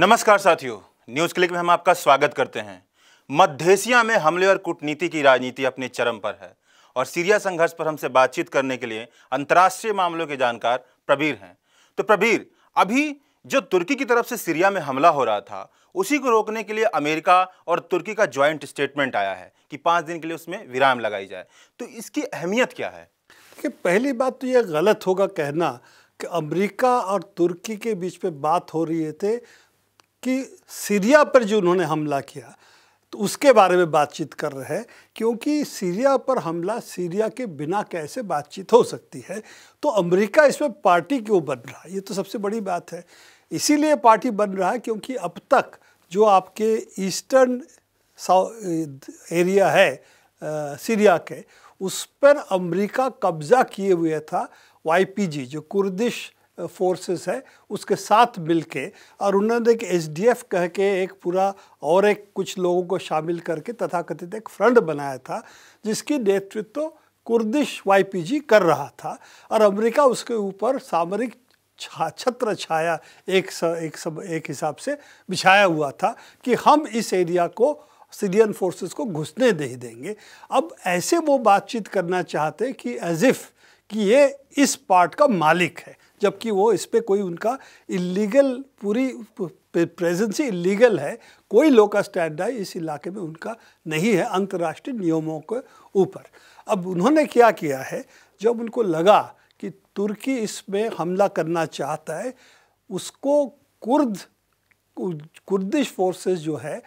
नमस्कार साथियों news click में हम आपका स्वागत करते हैं एशिया में हमले और कूटनीति की राजनीति अपने चरम पर है और सीरिया संघर्ष पर हमसे बातचीत करने के लिए अंतर्राष्ट्रीय मामलों के जानकार प्रबीर हैं तो प्रबीर अभी जो तुर्की की तरफ से सीरिया में हमला हो रहा था उसी को रोकने के लिए अमेरिका और तुर्की का ज्वाइंट स्टेटमेंट आया है कि पाँच दिन के लिए उसमें विराम लगाई जाए तो इसकी अहमियत क्या है कि पहली बात तो यह गलत होगा कहना कि अमेरिका और तुर्की के बीच में बात हो रही थे कि सीरिया पर जो उन्होंने हमला किया तो उसके बारे में बातचीत कर रहे हैं क्योंकि सीरिया पर हमला सीरिया के बिना कैसे बातचीत हो सकती है तो अमेरिका इसमें पार्टी क्यों बन रहा है ये तो सबसे बड़ी बात है इसीलिए पार्टी बन रहा है क्योंकि अब तक जो आपके ईस्टर्न एरिया है आ, सीरिया के उस पर अमेरिका कब्जा किए हुए था वाईपीजी जो कुर्दिश फोर्सेस है उसके साथ मिल के और उन्होंने एक एस डी एफ कह के एक पूरा और एक कुछ लोगों को शामिल करके तथाकथित एक फ्रंट बनाया था जिसकी नेतृत्व तो कुर्दिश वाईपीजी कर रहा था और अमेरिका उसके ऊपर सामरिक छा छत्र छाया एक स, एक सब एक हिसाब से बिछाया हुआ था कि हम इस एरिया को सीरियन फोर्सेस को घुसने दे देंगे अब ऐसे वो बातचीत करना चाहते कि एज इफ़ कि ये इस पार्ट का मालिक है जबकि वो इस पर कोई उनका इलीगल पूरी प्रेजेंसी इलीगल है कोई लोका का स्टैंड इस इलाके में उनका नहीं है अंतर्राष्ट्रीय नियमों के ऊपर अब उन्होंने क्या किया है जब उनको लगा कि तुर्की इसमें हमला करना चाहता है उसको कुर्द कुर्दिश फोर्सेस जो है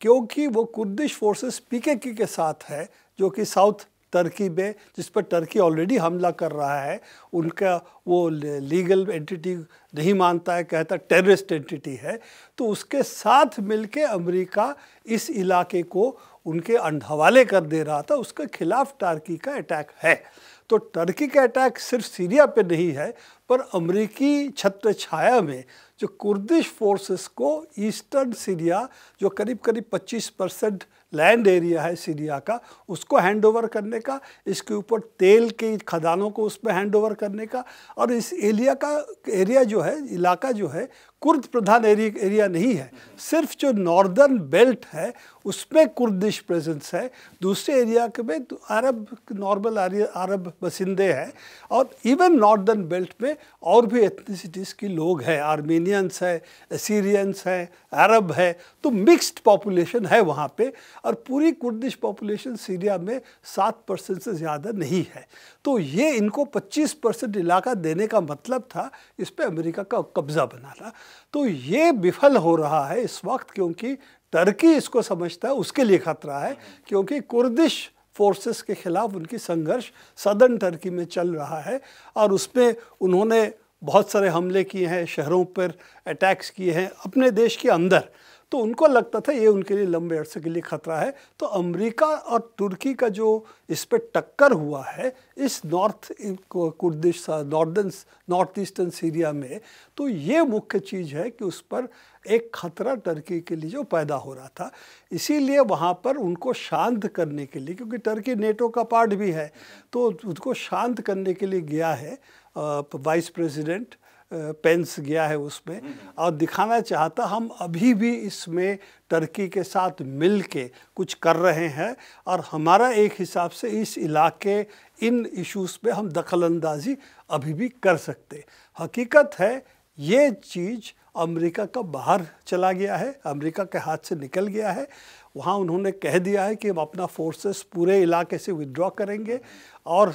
क्योंकि वो कुर्दिश फोर्सेस पीकेके के साथ है जो कि साउथ टर्की में जिस पर टर्की ऑलरेडी हमला कर रहा है उनका वो लीगल एंटिटी नहीं मानता है कहता टेररिस्ट एंटिटी है तो उसके साथ मिलके अमेरिका इस इलाके को उनके हवाले कर दे रहा था उसके खिलाफ टर्की का अटैक है तो टर्की का अटैक सिर्फ सीरिया पे नहीं है पर अमेरिकी छत्र छाया में जो कुर्दिश फोर्सेस को ईस्टर्न सीरिया जो करीब करीब 25 परसेंट लैंड एरिया है सीरिया का उसको हैंडओवर करने का इसके ऊपर तेल के खदानों को उसमें हैंडओवर करने का और इस एरिया का एरिया जो है इलाका जो है कुर्द प्रधान एरिया नहीं है सिर्फ जो नॉर्दर्न बेल्ट है उसमें कुर्दिश प्रेजेंस है दूसरे एरिया के में तो अरब नॉर्मल अरब बसिंदे हैं और इवन नॉर्दर्न बेल्ट में और भी एथनिसिटीज़ के लोग हैं आर्मेनियंस है असीरियंस हैं अरब है तो मिक्स्ड पॉपुलेशन है वहाँ पे और पूरी कुर्दिश पॉपुलेशन सीरिया में सात परसेंट से ज़्यादा नहीं है तो ये इनको पच्चीस परसेंट इलाका देने का मतलब था इस पर अमेरिका का कब्ज़ा बनाना तो ये विफल हो रहा है इस वक्त क्योंकि टर्की इसको समझता है उसके लिए खतरा है क्योंकि कुर्दिश फोर्सेस के खिलाफ उनकी संघर्ष सदर्न टर्की में चल रहा है और उसमें उन्होंने बहुत सारे हमले किए हैं शहरों पर अटैक्स किए हैं अपने देश के अंदर तो उनको लगता था ये उनके लिए लंबे अरसे के लिए खतरा है तो अमेरिका और तुर्की का जो इस पर टक्कर हुआ है इस north Kurdish northern north eastern Syria में तो ये मुख्य चीज़ है कि उस पर एक खतरा टर्की के लिए जो पैदा हो रहा था इसीलिए वहाँ पर उनको शांत करने के लिए क्योंकि टर्की नेटो का पार्ट भी है तो उसको शांत करने के लिए गया है वाइस प्रेसिडेंट पेंस गया है उसमें और दिखाना चाहता हम अभी भी इसमें टर्की के साथ मिल के कुछ कर रहे हैं और हमारा एक हिसाब से इस इलाके इन इश्यूज़ पे हम दखल अंदाजी अभी भी कर सकते हकीकत है ये चीज़ अमेरिका का बाहर चला गया है अमेरिका के हाथ से निकल गया है वहाँ उन्होंने कह दिया है कि हम अपना फोर्सेस पूरे इलाके से विदड्रॉ करेंगे और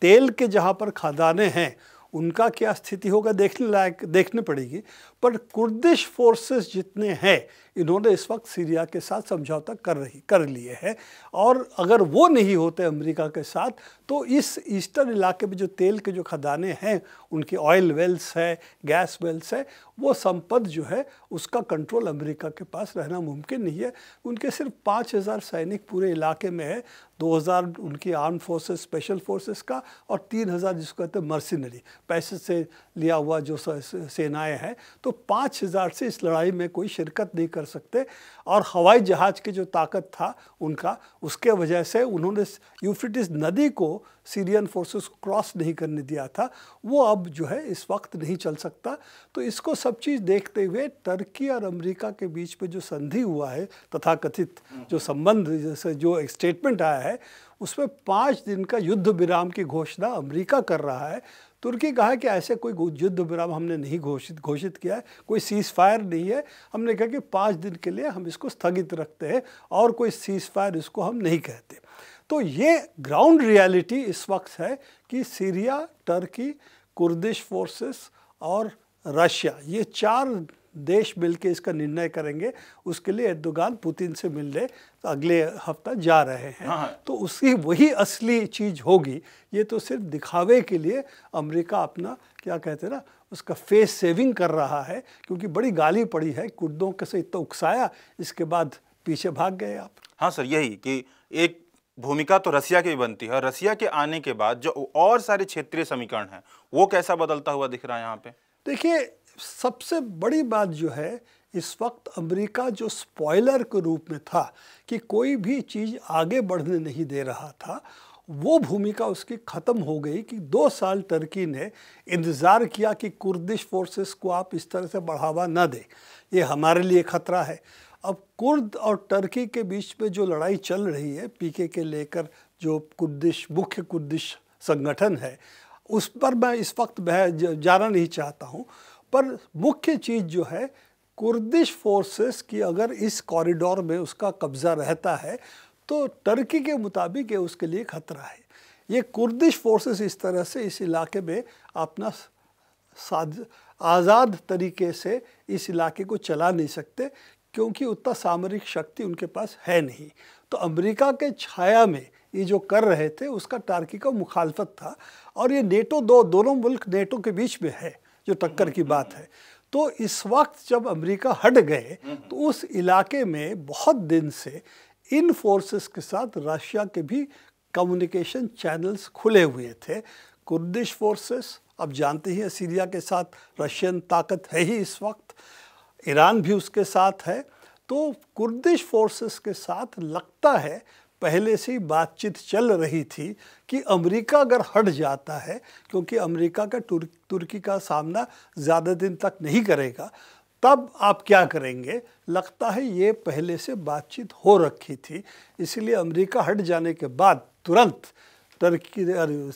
तेल के जहाँ पर खदानें हैं उनका क्या स्थिति होगा देखने लायक देखने पड़ेगी पर कुर्दिश फोर्सेस जितने हैं इन्होंने इस वक्त सीरिया के साथ समझौता कर रही कर लिए हैं और अगर वो नहीं होते अमेरिका के साथ तो इस ईस्टर्न इलाके में जो तेल के जो खदाने हैं उनकी ऑयल वेल्स है गैस वेल्स है वो संपद जो है उसका कंट्रोल अमेरिका के पास रहना मुमकिन नहीं है उनके सिर्फ पाँच हज़ार सैनिक पूरे इलाके में है हज़ार उनकी आर्म फोर्सेस स्पेशल फोर्सेस का और हज़ार जिसको कहते हैं मर्सिनरी पैसे से लिया हुआ जो सेनाएँ हैं तो पाँच हजार से इस लड़ाई में कोई शिरकत नहीं कर सकते और हवाई जहाज़ की जो ताकत था उनका उसके वजह से उन्होंने यूफ्रिटिस नदी को सीरियन फोर्सेस को क्रॉस नहीं करने दिया था वो अब जो है इस वक्त नहीं चल सकता तो इसको सब चीज़ देखते हुए टर्की और अमेरिका के बीच में जो संधि हुआ है तथा कथित जो संबंध जैसे जो स्टेटमेंट आया है उसमें पाँच दिन का युद्ध विराम की घोषणा अमेरिका कर रहा है तुर्की कहा कि ऐसे कोई युद्ध विराम हमने नहीं घोषित घोषित किया है कोई सीज़ फायर नहीं है हमने कहा कि पाँच दिन के लिए हम इसको स्थगित रखते हैं और कोई सीज़ फायर इसको हम नहीं कहते तो ये ग्राउंड रियलिटी इस वक्त है कि सीरिया टर्की कुर्दिश फोर्सेस और रशिया ये चार देश मिल के इसका निर्णय करेंगे उसके लिए एर्दोगान पुतिन से मिलने तो अगले हफ्ता जा रहे हैं हाँ।, हाँ। तो उसकी वही असली चीज़ होगी ये तो सिर्फ दिखावे के लिए अमेरिका अपना क्या कहते हैं ना उसका फेस सेविंग कर रहा है क्योंकि बड़ी गाली पड़ी है कुर्दों के से इतना उकसाया इसके बाद पीछे भाग गए आप हाँ सर यही कि एक भूमिका तो रसिया की भी बनती है और रसिया के आने के बाद जो और सारे क्षेत्रीय समीकरण हैं वो कैसा बदलता हुआ दिख रहा है यहाँ पे देखिए सबसे बड़ी बात जो है इस वक्त अमेरिका जो स्पॉइलर के रूप में था कि कोई भी चीज़ आगे बढ़ने नहीं दे रहा था वो भूमिका उसकी ख़त्म हो गई कि दो साल टर्की ने इंतज़ार किया कि कुर्दिश फोर्सेस को आप इस तरह से बढ़ावा ना दें ये हमारे लिए ख़तरा है अब कुर्द और टर्की के बीच में जो लड़ाई चल रही है पीके के लेकर जो कुर्दिश मुख्य कुर्दिश संगठन है उस पर मैं इस वक्त बह जाना नहीं चाहता हूँ पर मुख्य चीज़ जो है कुर्दिश फोर्सेस की अगर इस कॉरिडोर में उसका कब्ज़ा रहता है तो टर्की के मुताबिक ये उसके लिए खतरा है ये कुर्दिश फोर्सेस इस तरह से इस इलाके में अपना साज आज़ाद तरीके से इस इलाके को चला नहीं सकते क्योंकि उतना सामरिक शक्ति उनके पास है नहीं तो अमेरिका के छाया में ये जो कर रहे थे उसका टर्की का मुखालफत था और ये नेटो दो दोनों मुल्क नेटो के बीच में है जो टक्कर की बात है तो इस वक्त जब अमेरिका हट गए तो उस इलाके में बहुत दिन से इन फोर्सेस के साथ रशिया के भी कम्युनिकेशन चैनल्स खुले हुए थे कुर्दिश फोर्सेस अब जानते ही हैं सीरिया के साथ रशियन ताकत है ही इस वक्त ईरान भी उसके साथ है तो कुर्दिश फोर्सेस के साथ लगता है पहले से ही बातचीत चल रही थी कि अमेरिका अगर हट जाता है क्योंकि अमेरिका का तुर, तुर्की का सामना ज़्यादा दिन तक नहीं करेगा तब आप क्या करेंगे लगता है ये पहले से बातचीत हो रखी थी इसलिए अमेरिका हट जाने के बाद तुरंत तुर्की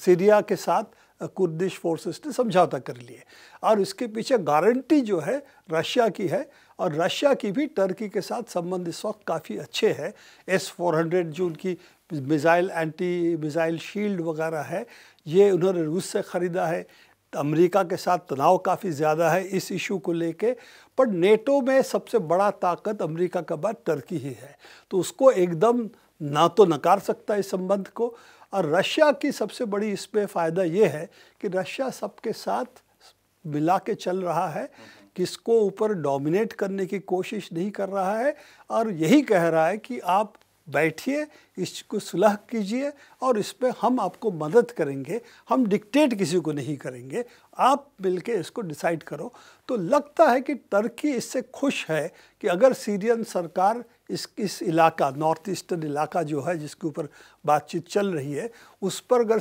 सीरिया के साथ कुर्दिश फोर्सेस ने समझौता कर लिए और इसके पीछे गारंटी जो है रशिया की है और रशिया की भी टर्की के साथ संबंध इस वक्त काफ़ी अच्छे हैं एस फोर हंड्रेड जो उनकी मिज़ाइल एंटी मिज़ाइल शील्ड वगैरह है ये उन्होंने रूस से ख़रीदा है अमेरिका के साथ तनाव काफ़ी ज़्यादा है इस इशू को लेके पर नेटो में सबसे बड़ा ताकत अमेरिका का बाद टर्की ही है तो उसको एकदम ना तो नकार सकता है इस संबंध को और रशिया की सबसे बड़ी इसमें फ़ायदा ये है कि रशिया सबके साथ मिला के चल रहा है किसको ऊपर डोमिनेट करने की कोशिश नहीं कर रहा है और यही कह रहा है कि आप बैठिए इसको सुलह कीजिए और इस पर हम आपको मदद करेंगे हम डिक्टेट किसी को नहीं करेंगे आप मिलके इसको डिसाइड करो तो लगता है कि तुर्की इससे खुश है कि अगर सीरियन सरकार इस इस इलाका नॉर्थ ईस्टर्न इलाका जो है जिसके ऊपर बातचीत चल रही है उस पर अगर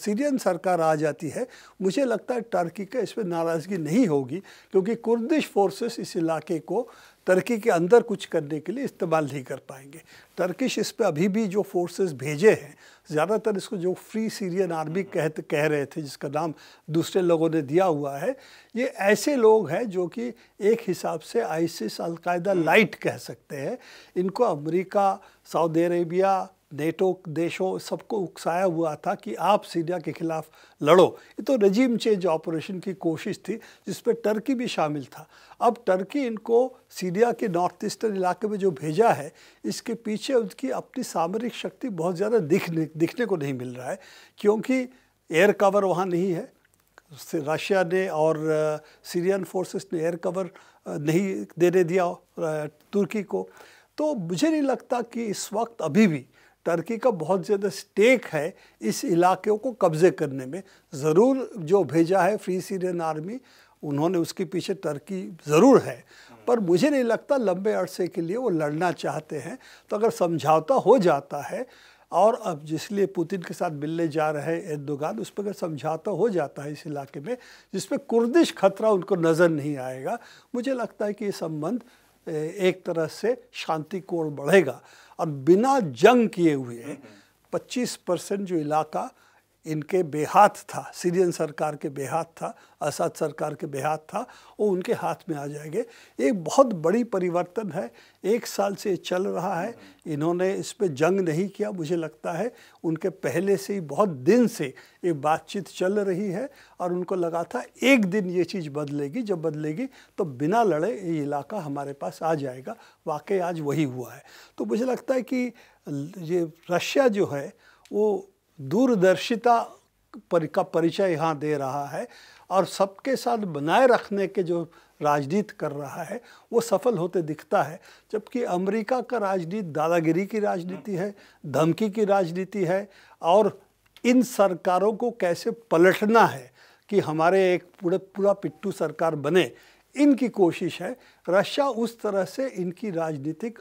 सीरियन सरकार आ जाती है मुझे लगता है टर्की का इसमें नाराज़गी नहीं होगी क्योंकि कुर्दिश फोर्सेस इस इलाके को तर्की के अंदर कुछ करने के लिए इस्तेमाल नहीं कर पाएंगे टर्किश इस पर अभी भी जो फोर्सेस भेजे हैं ज़्यादातर इसको जो फ्री सीरियन आर्मी कह कह रहे थे जिसका नाम दूसरे लोगों ने दिया हुआ है ये ऐसे लोग हैं जो कि एक हिसाब से आइसिस अलकायदा लाइट कह सकते हैं इनको अमेरिका सऊदी अरेबिया नेटो देशों सबको उकसाया हुआ था कि आप सीरिया के खिलाफ लड़ो ये तो रजीम चेंज ऑपरेशन की कोशिश थी जिसमें टर्की भी शामिल था अब टर्की इनको सीरिया के नॉर्थ ईस्टर्न इलाके में जो भेजा है इसके पीछे उनकी अपनी सामरिक शक्ति बहुत ज़्यादा दिखने दिखने को नहीं मिल रहा है क्योंकि एयर कवर वहाँ नहीं है रशिया ने और सीरियन फोर्सेस ने एयर कवर नहीं देने दिया तुर्की को तो मुझे नहीं लगता कि इस वक्त अभी भी टर्की का बहुत ज़्यादा स्टेक है इस इलाके को कब्ज़े करने में ज़रूर जो भेजा है फ्री सीरियन आर्मी उन्होंने उसके पीछे टर्की ज़रूर है पर मुझे नहीं लगता लंबे अरसे के लिए वो लड़ना चाहते हैं तो अगर समझौता हो जाता है और अब जिसलिए पुतिन के साथ मिलने जा रहे हैं एर्दोगान उस पर अगर समझौता हो जाता है इस इलाके में जिसमें कुर्दिश खतरा उनको नज़र नहीं आएगा मुझे लगता है कि ये संबंध एक तरह से शांति कोण बढ़ेगा और बिना जंग किए हुए 25 परसेंट जो इलाका इनके बेहाथ था सीरियन सरकार के बेहाथ था असद सरकार के बेहाथ था वो उनके हाथ में आ जाएंगे एक बहुत बड़ी परिवर्तन है एक साल से चल रहा है इन्होंने इस पर जंग नहीं किया मुझे लगता है उनके पहले से ही बहुत दिन से ये बातचीत चल रही है और उनको लगा था एक दिन ये चीज़ बदलेगी जब बदलेगी तो बिना लड़े ये इलाका हमारे पास आ जाएगा वाकई आज वही हुआ है तो मुझे लगता है कि ये रशिया जो है वो दूरदर्शिता पर का परिचय यहाँ दे रहा है और सबके साथ बनाए रखने के जो राजनीति कर रहा है वो सफल होते दिखता है जबकि अमेरिका का राजनीति दादागिरी की राजनीति है धमकी की राजनीति है और इन सरकारों को कैसे पलटना है कि हमारे एक पूरा पूरा पिट्टू सरकार बने इनकी कोशिश है रशिया उस तरह से इनकी राजनीतिक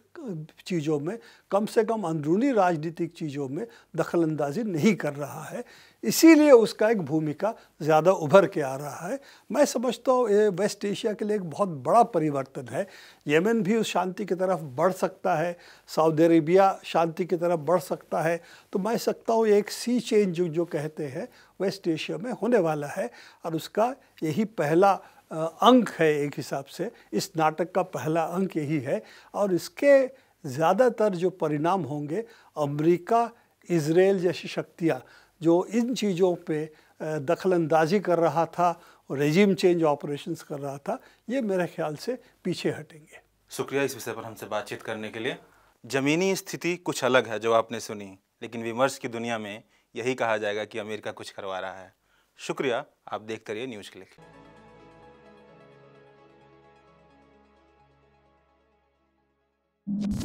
चीज़ों में कम से कम अंदरूनी राजनीतिक चीज़ों में दखल नहीं कर रहा है इसीलिए उसका एक भूमिका ज़्यादा उभर के आ रहा है मैं समझता हूँ ये वेस्ट एशिया के लिए एक बहुत बड़ा परिवर्तन है यमन भी उस शांति की तरफ बढ़ सकता है सऊदी अरेबिया शांति की तरफ बढ़ सकता है तो मैं सकता हूँ एक सी चेंज जो कहते हैं वेस्ट एशिया में होने वाला है और उसका यही पहला अंक है एक हिसाब से इस नाटक का पहला अंक यही है और इसके ज़्यादातर जो परिणाम होंगे अमेरिका इसराइल जैसी शक्तियाँ जो इन चीज़ों पे दखलंदाजी कर रहा था और रेजिम चेंज ऑपरेशंस कर रहा था ये मेरे ख्याल से पीछे हटेंगे शुक्रिया इस विषय पर हमसे बातचीत करने के लिए ज़मीनी स्थिति कुछ अलग है जो आपने सुनी लेकिन विमर्श की दुनिया में यही कहा जाएगा कि अमेरिका कुछ करवा रहा है शुक्रिया आप देखते रहिए न्यूज़ क्लिक you